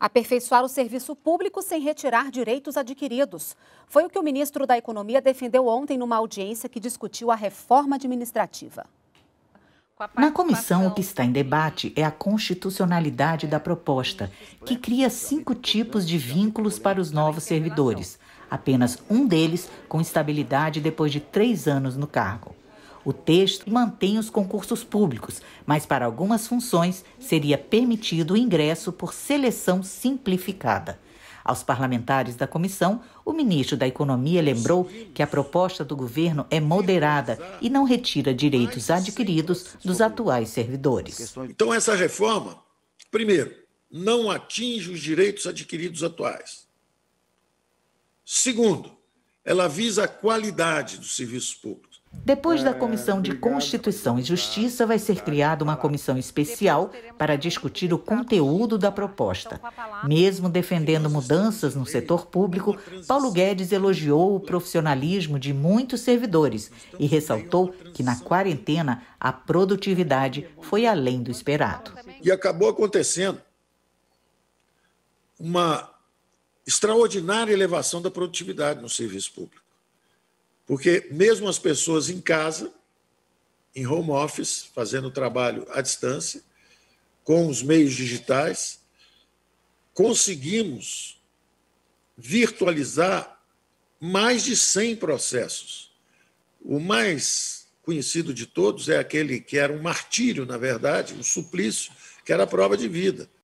Aperfeiçoar o serviço público sem retirar direitos adquiridos. Foi o que o ministro da Economia defendeu ontem numa audiência que discutiu a reforma administrativa. Na comissão, o que está em debate é a constitucionalidade da proposta, que cria cinco tipos de vínculos para os novos servidores, apenas um deles com estabilidade depois de três anos no cargo. O texto mantém os concursos públicos, mas para algumas funções seria permitido o ingresso por seleção simplificada. Aos parlamentares da comissão, o ministro da Economia lembrou que a proposta do governo é moderada e não retira direitos adquiridos dos atuais servidores. Então, essa reforma, primeiro, não atinge os direitos adquiridos atuais. Segundo, ela visa a qualidade dos serviços públicos. Depois da é, Comissão de Constituição e Justiça, vai ser criada uma comissão especial para discutir o conteúdo da então, proposta. Mesmo defendendo mudanças no setor público, Paulo Guedes elogiou o profissionalismo de muitos servidores e ressaltou que na quarentena a produtividade foi além do esperado. E acabou acontecendo uma extraordinária elevação da produtividade no serviço público. Porque mesmo as pessoas em casa, em home office, fazendo trabalho à distância, com os meios digitais, conseguimos virtualizar mais de 100 processos. O mais conhecido de todos é aquele que era um martírio, na verdade, um suplício, que era a prova de vida.